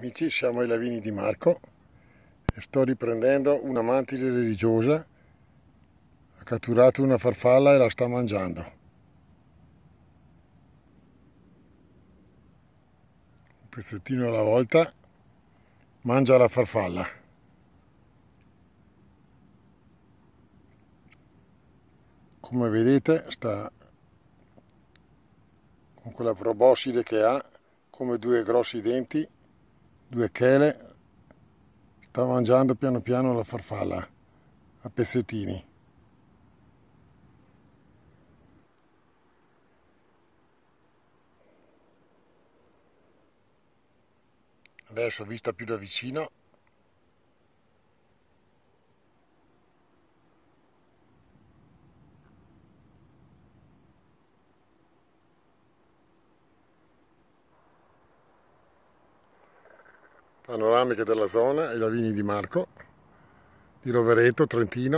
Amici, siamo ai Lavini di Marco e sto riprendendo una mantide religiosa. Ha catturato una farfalla e la sta mangiando. Un pezzettino alla volta mangia la farfalla. Come vedete sta con quella proboscide che ha come due grossi denti due chele, sta mangiando piano piano la farfalla a pezzettini. Adesso vista più da vicino panoramiche della zona e la vini di Marco, di Rovereto, Trentino.